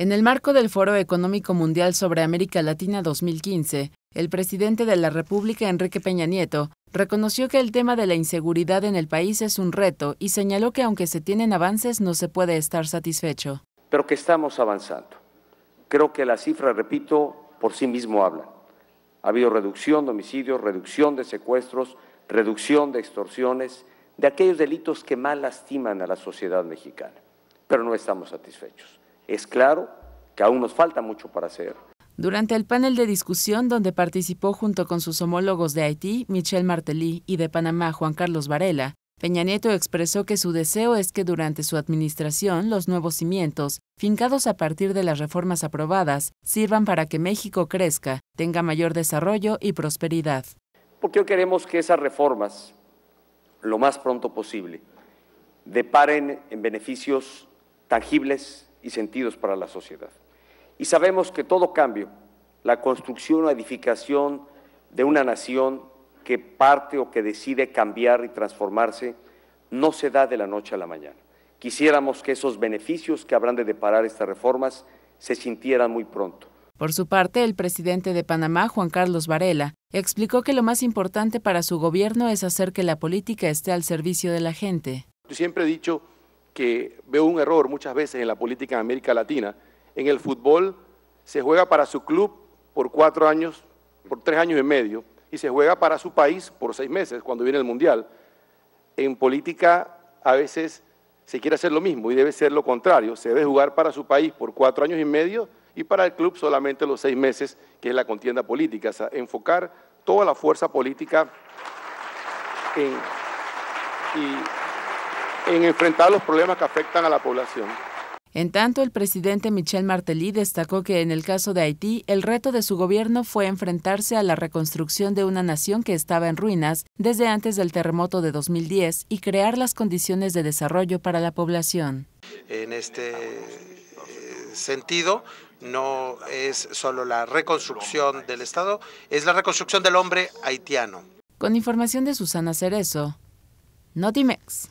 En el marco del Foro Económico Mundial sobre América Latina 2015, el presidente de la República, Enrique Peña Nieto, reconoció que el tema de la inseguridad en el país es un reto y señaló que aunque se tienen avances no se puede estar satisfecho. Pero que estamos avanzando. Creo que la cifra, repito, por sí mismo habla. Ha habido reducción de homicidios, reducción de secuestros, reducción de extorsiones, de aquellos delitos que más lastiman a la sociedad mexicana. Pero no estamos satisfechos. Es claro que aún nos falta mucho para hacer. Durante el panel de discusión, donde participó junto con sus homólogos de Haití, Michel Martelly, y de Panamá, Juan Carlos Varela, Peña Nieto expresó que su deseo es que durante su administración los nuevos cimientos, fincados a partir de las reformas aprobadas, sirvan para que México crezca, tenga mayor desarrollo y prosperidad. Porque queremos que esas reformas, lo más pronto posible, deparen en beneficios tangibles y sentidos para la sociedad. Y sabemos que todo cambio, la construcción o edificación de una nación que parte o que decide cambiar y transformarse, no se da de la noche a la mañana. Quisiéramos que esos beneficios que habrán de deparar estas reformas se sintieran muy pronto. Por su parte, el presidente de Panamá, Juan Carlos Varela, explicó que lo más importante para su gobierno es hacer que la política esté al servicio de la gente. Siempre he dicho que veo un error muchas veces en la política en América Latina. En el fútbol se juega para su club por cuatro años, por tres años y medio, y se juega para su país por seis meses cuando viene el Mundial. En política a veces se quiere hacer lo mismo y debe ser lo contrario. Se debe jugar para su país por cuatro años y medio y para el club solamente los seis meses, que es la contienda política. O sea, enfocar toda la fuerza política en, en enfrentar los problemas que afectan a la población. En tanto, el presidente Michel Martelly destacó que en el caso de Haití, el reto de su gobierno fue enfrentarse a la reconstrucción de una nación que estaba en ruinas desde antes del terremoto de 2010 y crear las condiciones de desarrollo para la población. En este eh, sentido, no es solo la reconstrucción del Estado, es la reconstrucción del hombre haitiano. Con información de Susana Cerezo, Notimex.